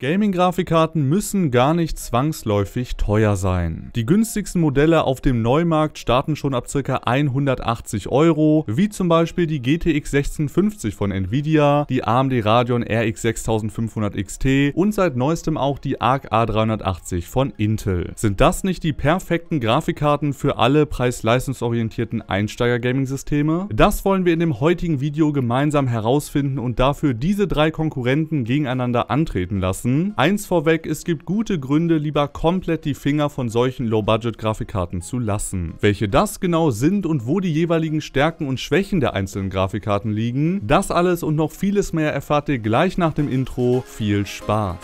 Gaming-Grafikkarten müssen gar nicht zwangsläufig teuer sein. Die günstigsten Modelle auf dem Neumarkt starten schon ab ca. 180 Euro, wie zum Beispiel die GTX 1650 von Nvidia, die AMD Radeon RX 6500 XT und seit neuestem auch die ARC A380 von Intel. Sind das nicht die perfekten Grafikkarten für alle preis-leistungsorientierten Einsteiger-Gaming-Systeme? Das wollen wir in dem heutigen Video gemeinsam herausfinden und dafür diese drei Konkurrenten gegeneinander antreten lassen lassen. Eins vorweg, es gibt gute Gründe, lieber komplett die Finger von solchen Low-Budget-Grafikkarten zu lassen. Welche das genau sind und wo die jeweiligen Stärken und Schwächen der einzelnen Grafikkarten liegen, das alles und noch vieles mehr erfahrt ihr gleich nach dem Intro. Viel Spaß!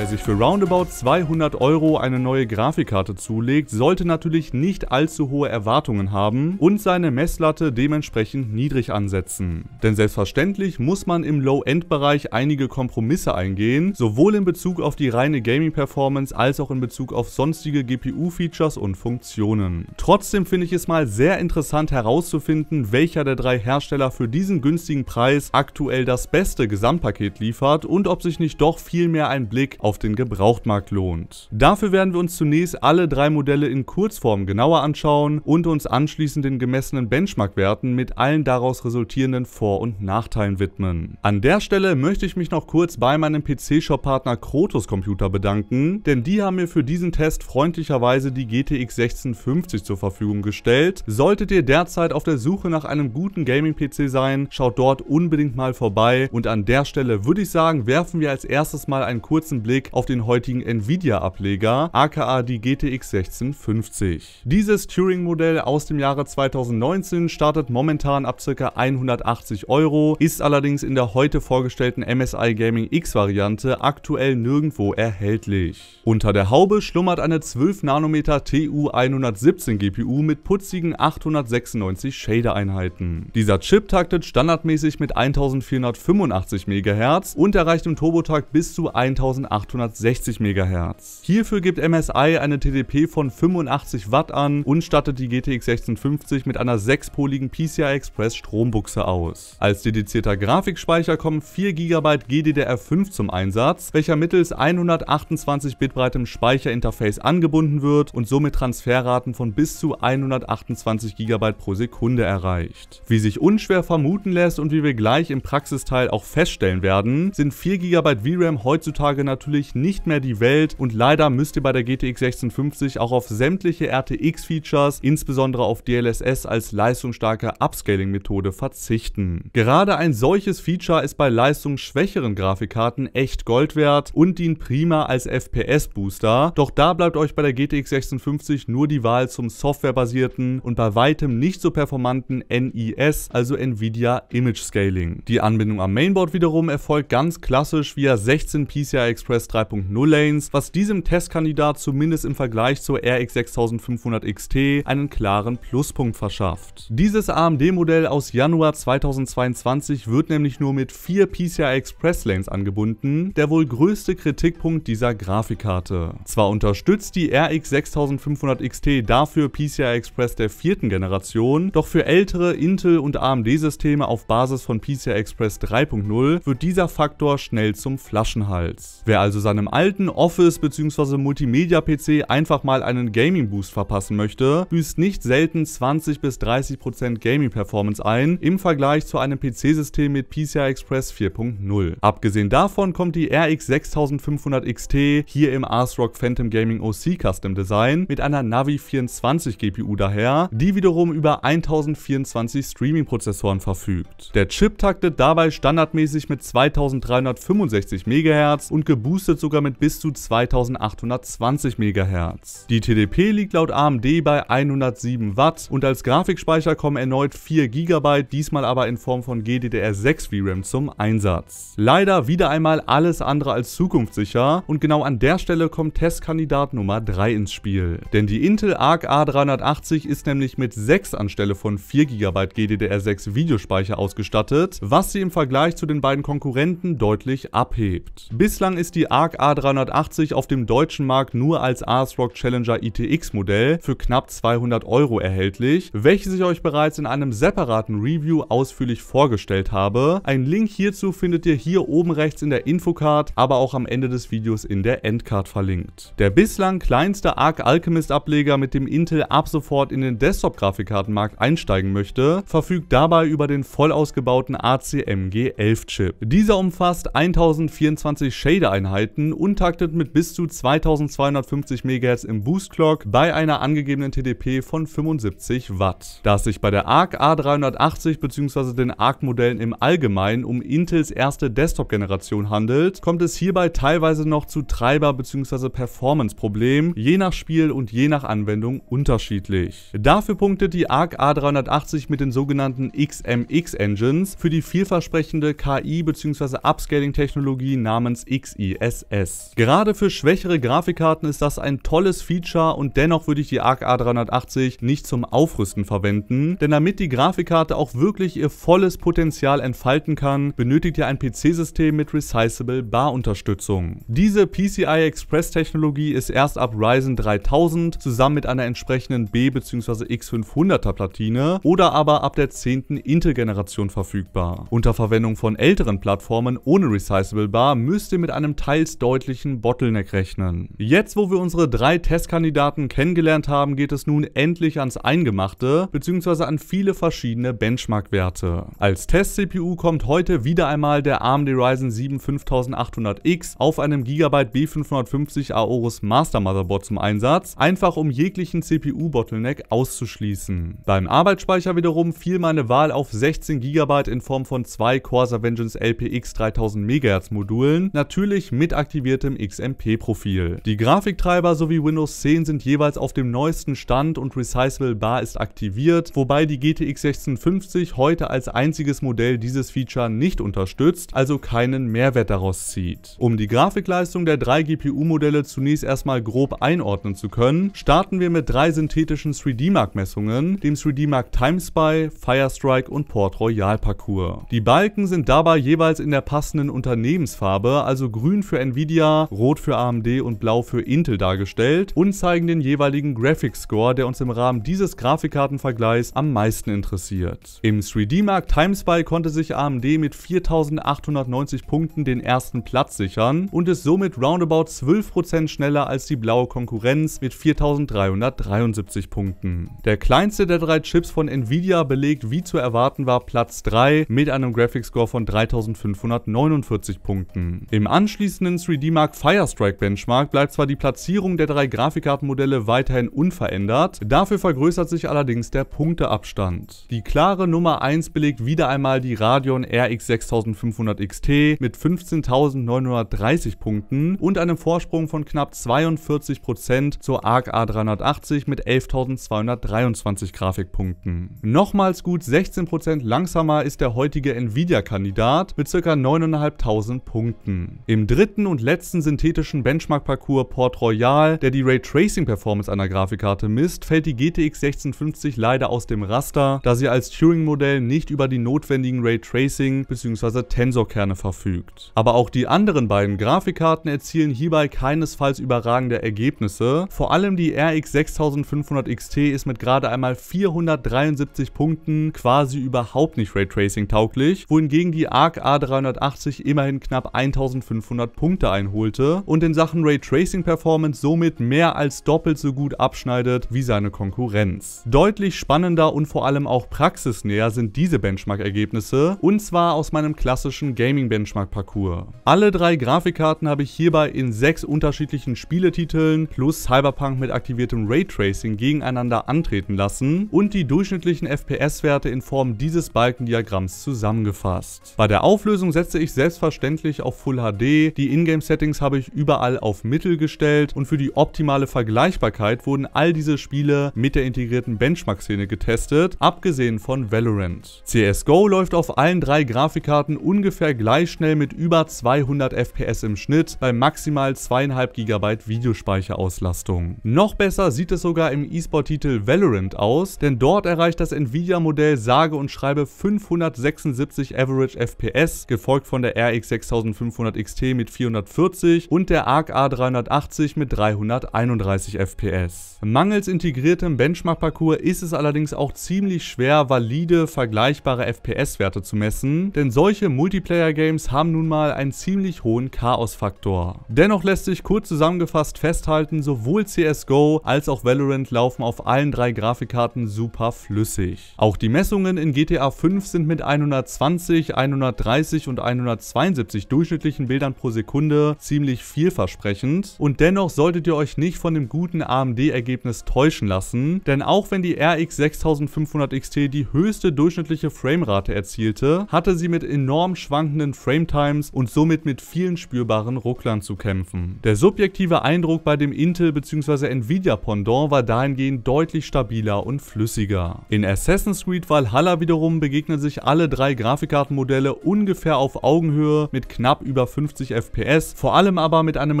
Wer sich für roundabout 200 Euro eine neue Grafikkarte zulegt, sollte natürlich nicht allzu hohe Erwartungen haben und seine Messlatte dementsprechend niedrig ansetzen. Denn selbstverständlich muss man im Low-End-Bereich einige Kompromisse eingehen, sowohl in Bezug auf die reine Gaming-Performance als auch in Bezug auf sonstige GPU-Features und Funktionen. Trotzdem finde ich es mal sehr interessant herauszufinden, welcher der drei Hersteller für diesen günstigen Preis aktuell das beste Gesamtpaket liefert und ob sich nicht doch vielmehr ein Blick auf auf den Gebrauchtmarkt lohnt. Dafür werden wir uns zunächst alle drei Modelle in Kurzform genauer anschauen und uns anschließend den gemessenen Benchmark-Werten mit allen daraus resultierenden Vor- und Nachteilen widmen. An der Stelle möchte ich mich noch kurz bei meinem PC-Shop-Partner Krotos Computer bedanken, denn die haben mir für diesen Test freundlicherweise die GTX 1650 zur Verfügung gestellt. Solltet ihr derzeit auf der Suche nach einem guten Gaming-PC sein, schaut dort unbedingt mal vorbei und an der Stelle würde ich sagen, werfen wir als erstes mal einen kurzen Blick Hinblick auf den heutigen Nvidia-Ableger, aka die GTX 1650. Dieses Turing-Modell aus dem Jahre 2019 startet momentan ab ca. 180 Euro, ist allerdings in der heute vorgestellten MSI Gaming X-Variante aktuell nirgendwo erhältlich. Unter der Haube schlummert eine 12 nanometer TU117 GPU mit putzigen 896 Shader-Einheiten. Dieser Chip taktet standardmäßig mit 1485 MHz und erreicht im Turbotakt bis zu 1800 860 MHz. Hierfür gibt MSI eine TDP von 85 Watt an und stattet die GTX 1650 mit einer sechspoligen PCI Express Strombuchse aus. Als dedizierter Grafikspeicher kommen 4 GB GDDR5 zum Einsatz, welcher mittels 128 Bit breitem Speicherinterface angebunden wird und somit Transferraten von bis zu 128 GB pro Sekunde erreicht. Wie sich unschwer vermuten lässt und wie wir gleich im Praxisteil auch feststellen werden, sind 4 GB VRAM heutzutage natürlich natürlich nicht mehr die Welt und leider müsst ihr bei der GTX 1650 auch auf sämtliche RTX-Features, insbesondere auf DLSS als leistungsstarke Upscaling-Methode verzichten. Gerade ein solches Feature ist bei leistungsschwächeren Grafikkarten echt Gold wert und dient prima als FPS-Booster, doch da bleibt euch bei der GTX 1650 nur die Wahl zum softwarebasierten und bei weitem nicht so performanten NIS, also Nvidia Image Scaling. Die Anbindung am Mainboard wiederum erfolgt ganz klassisch via 16 PCI Express 3.0 Lanes, was diesem Testkandidat zumindest im Vergleich zur RX 6500 XT einen klaren Pluspunkt verschafft. Dieses AMD-Modell aus Januar 2022 wird nämlich nur mit vier PCI Express Lanes angebunden, der wohl größte Kritikpunkt dieser Grafikkarte. Zwar unterstützt die RX 6500 XT dafür PCI Express der vierten Generation, doch für ältere Intel- und AMD-Systeme auf Basis von PCI Express 3.0 wird dieser Faktor schnell zum Flaschenhals. Wer also also seinem alten Office bzw. Multimedia-PC einfach mal einen Gaming-Boost verpassen möchte, büßt nicht selten 20 bis 30% Gaming-Performance ein im Vergleich zu einem PC-System mit PCI Express 4.0. Abgesehen davon kommt die RX 6500 XT hier im ASRock Phantom Gaming OC Custom Design mit einer Navi 24 GPU daher, die wiederum über 1024 Streaming-Prozessoren verfügt. Der Chip taktet dabei standardmäßig mit 2365 MHz und geboostet boostet sogar mit bis zu 2820 MHz. Die TDP liegt laut AMD bei 107 Watt und als Grafikspeicher kommen erneut 4 GB, diesmal aber in Form von GDDR6 VRAM zum Einsatz. Leider wieder einmal alles andere als zukunftssicher und genau an der Stelle kommt Testkandidat Nummer 3 ins Spiel. Denn die Intel Arc A380 ist nämlich mit 6 anstelle von 4 GB GDDR6 Videospeicher ausgestattet, was sie im Vergleich zu den beiden Konkurrenten deutlich abhebt. Bislang ist die ARC A380 auf dem deutschen Markt nur als ASRock Challenger ITX Modell für knapp 200 Euro erhältlich, welches ich euch bereits in einem separaten Review ausführlich vorgestellt habe. Ein Link hierzu findet ihr hier oben rechts in der Infocard, aber auch am Ende des Videos in der Endcard verlinkt. Der bislang kleinste ARC Alchemist Ableger, mit dem Intel ab sofort in den Desktop Grafikkartenmarkt einsteigen möchte, verfügt dabei über den voll ausgebauten ACMG 11 Chip. Dieser umfasst 1024 Shader Einheiten halten, untaktet mit bis zu 2250 MHz im Boost Clock bei einer angegebenen TDP von 75 Watt. Da es sich bei der ARC A380 bzw. den ARC-Modellen im Allgemeinen um Intels erste Desktop-Generation handelt, kommt es hierbei teilweise noch zu Treiber- bzw. Performance-Problemen, je nach Spiel und je nach Anwendung unterschiedlich. Dafür punktet die ARC A380 mit den sogenannten XMX-Engines für die vielversprechende KI- bzw. Upscaling-Technologie namens XIS. DLSS. Gerade für schwächere Grafikkarten ist das ein tolles Feature und dennoch würde ich die ARC A380 nicht zum Aufrüsten verwenden, denn damit die Grafikkarte auch wirklich ihr volles Potenzial entfalten kann, benötigt ihr ein PC-System mit Resizable Bar-Unterstützung. Diese PCI Express Technologie ist erst ab Ryzen 3000 zusammen mit einer entsprechenden B- bzw. X500er Platine oder aber ab der 10. Intel-Generation verfügbar. Unter Verwendung von älteren Plattformen ohne Resizable Bar müsst ihr mit einem Teil teils deutlichen Bottleneck rechnen. Jetzt, wo wir unsere drei Testkandidaten kennengelernt haben, geht es nun endlich ans Eingemachte bzw. an viele verschiedene Benchmark-Werte. Als Test-CPU kommt heute wieder einmal der AMD Ryzen 7 5800X auf einem Gigabyte B550 Aorus Master Motherboard zum Einsatz, einfach um jeglichen CPU-Bottleneck auszuschließen. Beim Arbeitsspeicher wiederum fiel meine Wahl auf 16 GB in Form von zwei Corsa Vengeance LPX 3000 MHz Modulen, natürlich mit konkret aktiviertem XMP-Profil. Die Grafiktreiber sowie Windows 10 sind jeweils auf dem neuesten Stand und Resizable Bar ist aktiviert, wobei die GTX 1650 heute als einziges Modell dieses Feature nicht unterstützt, also keinen Mehrwert daraus zieht. Um die Grafikleistung der drei GPU-Modelle zunächst erstmal grob einordnen zu können, starten wir mit drei synthetischen 3D-Mark-Messungen, dem 3D-Mark Timespy, Firestrike und Port Royal Parcours. Die Balken sind dabei jeweils in der passenden Unternehmensfarbe, also grün für Nvidia, rot für AMD und blau für Intel dargestellt und zeigen den jeweiligen Graphics Score, der uns im Rahmen dieses Grafikkartenvergleichs am meisten interessiert. Im 3D-Markt Timespy konnte sich AMD mit 4890 Punkten den ersten Platz sichern und ist somit roundabout 12% schneller als die blaue Konkurrenz mit 4373 Punkten. Der kleinste der drei Chips von Nvidia belegt wie zu erwarten war Platz 3 mit einem Graphics Score von 3549 Punkten. Im Anschluss beschissenen 3D Mark Firestrike Benchmark bleibt zwar die Platzierung der drei Grafikkartenmodelle weiterhin unverändert, dafür vergrößert sich allerdings der Punkteabstand. Die klare Nummer 1 belegt wieder einmal die Radeon RX 6500 XT mit 15.930 Punkten und einem Vorsprung von knapp 42% zur ARC A380 mit 11.223 Grafikpunkten. Nochmals gut 16% langsamer ist der heutige Nvidia-Kandidat mit ca. 9.500 Punkten. Im dritten dritten und letzten synthetischen Benchmark-Parcours Port Royal, der die Raytracing-Performance einer Grafikkarte misst, fällt die GTX 1650 leider aus dem Raster, da sie als Turing-Modell nicht über die notwendigen Raytracing- bzw. Tensorkerne verfügt. Aber auch die anderen beiden Grafikkarten erzielen hierbei keinesfalls überragende Ergebnisse, vor allem die RX 6500 XT ist mit gerade einmal 473 Punkten quasi überhaupt nicht Raytracing tauglich, wohingegen die ARC A380 immerhin knapp 1500 Punkte einholte und in Sachen Raytracing Performance somit mehr als doppelt so gut abschneidet wie seine Konkurrenz. Deutlich spannender und vor allem auch praxisnäher sind diese Benchmark-Ergebnisse und zwar aus meinem klassischen Gaming-Benchmark-Parcours. Alle drei Grafikkarten habe ich hierbei in sechs unterschiedlichen Spieletiteln plus Cyberpunk mit aktiviertem Raytracing gegeneinander antreten lassen und die durchschnittlichen FPS-Werte in Form dieses Balkendiagramms zusammengefasst. Bei der Auflösung setze ich selbstverständlich auf Full HD, die Ingame-Settings habe ich überall auf Mittel gestellt und für die optimale Vergleichbarkeit wurden all diese Spiele mit der integrierten Benchmark-Szene getestet, abgesehen von Valorant. CSGO läuft auf allen drei Grafikkarten ungefähr gleich schnell mit über 200 FPS im Schnitt bei maximal 2,5 GB Videospeicherauslastung. Noch besser sieht es sogar im E-Sport-Titel Valorant aus, denn dort erreicht das Nvidia-Modell sage und schreibe 576 Average FPS, gefolgt von der RX 6500 XT mit 440 und der ARC A380 mit 331 FPS. Mangels integriertem Benchmark-Parcours ist es allerdings auch ziemlich schwer, valide, vergleichbare FPS-Werte zu messen, denn solche Multiplayer-Games haben nun mal einen ziemlich hohen Chaos-Faktor. Dennoch lässt sich kurz zusammengefasst festhalten, sowohl CSGO als auch Valorant laufen auf allen drei Grafikkarten super flüssig. Auch die Messungen in GTA 5 sind mit 120, 130 und 172 durchschnittlichen Bildern pro Sekunde Sekunde ziemlich vielversprechend und dennoch solltet ihr euch nicht von dem guten AMD-Ergebnis täuschen lassen, denn auch wenn die RX 6500 XT die höchste durchschnittliche Framerate erzielte, hatte sie mit enorm schwankenden Frametimes und somit mit vielen spürbaren Rucklern zu kämpfen. Der subjektive Eindruck bei dem Intel bzw. Nvidia Pendant war dahingehend deutlich stabiler und flüssiger. In Assassin's Creed Valhalla wiederum begegnen sich alle drei Grafikkartenmodelle ungefähr auf Augenhöhe mit knapp über 50 FPS PS, vor allem aber mit einem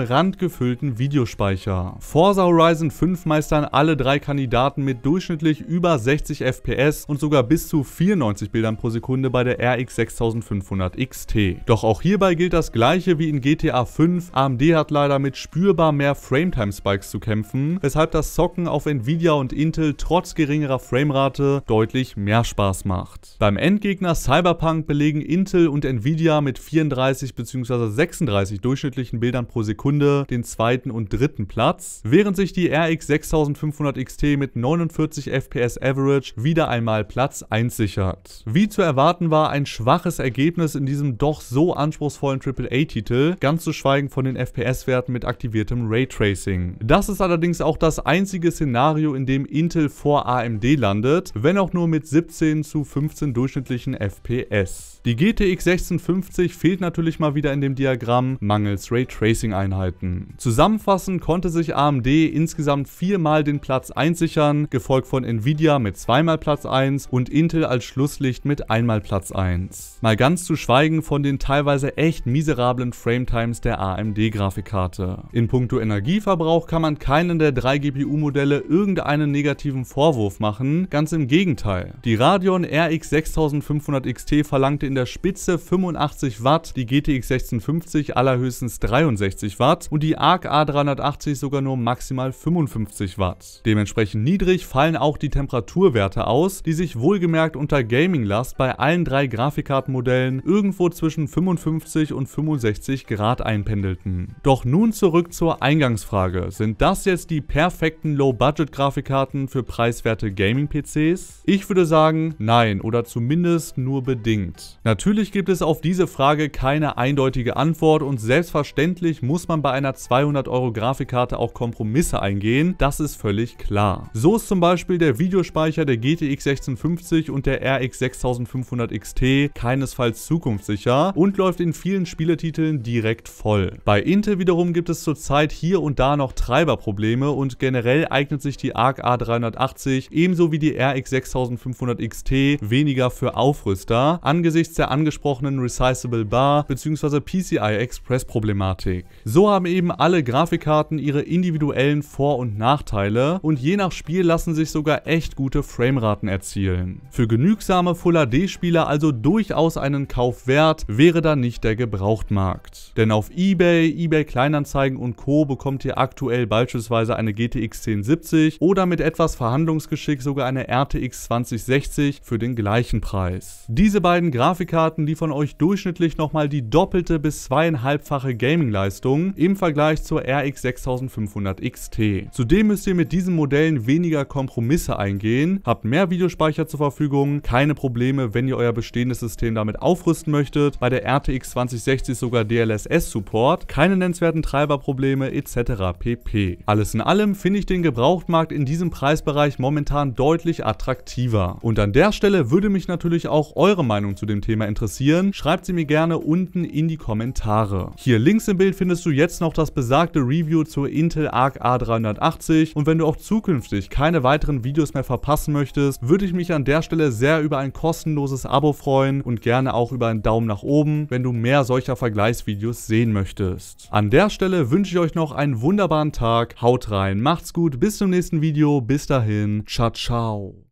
randgefüllten Videospeicher. Forza Horizon 5 meistern alle drei Kandidaten mit durchschnittlich über 60 FPS und sogar bis zu 94 Bildern pro Sekunde bei der RX 6500 XT. Doch auch hierbei gilt das gleiche wie in GTA 5, AMD hat leider mit spürbar mehr Frametime-Spikes zu kämpfen, weshalb das Zocken auf Nvidia und Intel trotz geringerer Framerate deutlich mehr Spaß macht. Beim Endgegner Cyberpunk belegen Intel und Nvidia mit 34 bzw. 36 35 durchschnittlichen Bildern pro Sekunde den zweiten und dritten Platz, während sich die RX 6500 XT mit 49 FPS Average wieder einmal Platz 1 sichert. Wie zu erwarten war ein schwaches Ergebnis in diesem doch so anspruchsvollen AAA-Titel, ganz zu schweigen von den FPS-Werten mit aktiviertem Raytracing. Das ist allerdings auch das einzige Szenario, in dem Intel vor AMD landet, wenn auch nur mit 17 zu 15 durchschnittlichen FPS. Die GTX 1650 fehlt natürlich mal wieder in dem Diagramm mangels Raytracing-Einheiten. Zusammenfassend konnte sich AMD insgesamt viermal den Platz 1 sichern, gefolgt von Nvidia mit zweimal Platz 1 und Intel als Schlusslicht mit einmal Platz 1. Mal ganz zu schweigen von den teilweise echt miserablen Frametimes der AMD-Grafikkarte. In puncto Energieverbrauch kann man keinen der drei GPU-Modelle irgendeinen negativen Vorwurf machen, ganz im Gegenteil. Die Radeon RX 6500 XT verlangte in der Spitze 85 Watt, die GTX 1650 allerhöchstens 63 Watt und die ARC A380 sogar nur maximal 55 Watt. Dementsprechend niedrig fallen auch die Temperaturwerte aus, die sich wohlgemerkt unter Gaming-Last bei allen drei Grafikkartenmodellen irgendwo zwischen 55 und 65 Grad einpendelten. Doch nun zurück zur Eingangsfrage. Sind das jetzt die perfekten Low-Budget-Grafikkarten für preiswerte Gaming-PCs? Ich würde sagen, nein oder zumindest nur bedingt. Natürlich gibt es auf diese Frage keine eindeutige Antwort und selbstverständlich muss man bei einer 200 Euro Grafikkarte auch Kompromisse eingehen, das ist völlig klar. So ist zum Beispiel der Videospeicher der GTX 1650 und der RX 6500 XT keinesfalls zukunftssicher und läuft in vielen Spieletiteln direkt voll. Bei Intel wiederum gibt es zurzeit hier und da noch Treiberprobleme und generell eignet sich die ARC A380 ebenso wie die RX 6500 XT weniger für Aufrüster angesichts angesichts der angesprochenen Resizable Bar bzw. PCI Express Problematik. So haben eben alle Grafikkarten ihre individuellen Vor- und Nachteile und je nach Spiel lassen sich sogar echt gute Frameraten erzielen. Für genügsame Full HD Spieler also durchaus einen Kauf wert, wäre da nicht der Gebrauchtmarkt. Denn auf eBay, eBay Kleinanzeigen und Co bekommt ihr aktuell beispielsweise eine GTX 1070 oder mit etwas Verhandlungsgeschick sogar eine RTX 2060 für den gleichen Preis. Diese beiden Grafikkarten Grafikkarten liefern euch durchschnittlich nochmal die doppelte bis zweieinhalbfache Gaming-Leistung im Vergleich zur RX 6500 XT. Zudem müsst ihr mit diesen Modellen weniger Kompromisse eingehen, habt mehr Videospeicher zur Verfügung, keine Probleme, wenn ihr euer bestehendes System damit aufrüsten möchtet, bei der RTX 2060 sogar DLSS-Support, keine nennenswerten Treiberprobleme etc. pp. Alles in allem finde ich den Gebrauchtmarkt in diesem Preisbereich momentan deutlich attraktiver. Und an der Stelle würde mich natürlich auch eure Meinung zu dem Thema Thema interessieren, schreibt sie mir gerne unten in die Kommentare. Hier links im Bild findest du jetzt noch das besagte Review zur Intel Arc A380 und wenn du auch zukünftig keine weiteren Videos mehr verpassen möchtest, würde ich mich an der Stelle sehr über ein kostenloses Abo freuen und gerne auch über einen Daumen nach oben, wenn du mehr solcher Vergleichsvideos sehen möchtest. An der Stelle wünsche ich euch noch einen wunderbaren Tag, haut rein, macht's gut, bis zum nächsten Video, bis dahin, ciao ciao.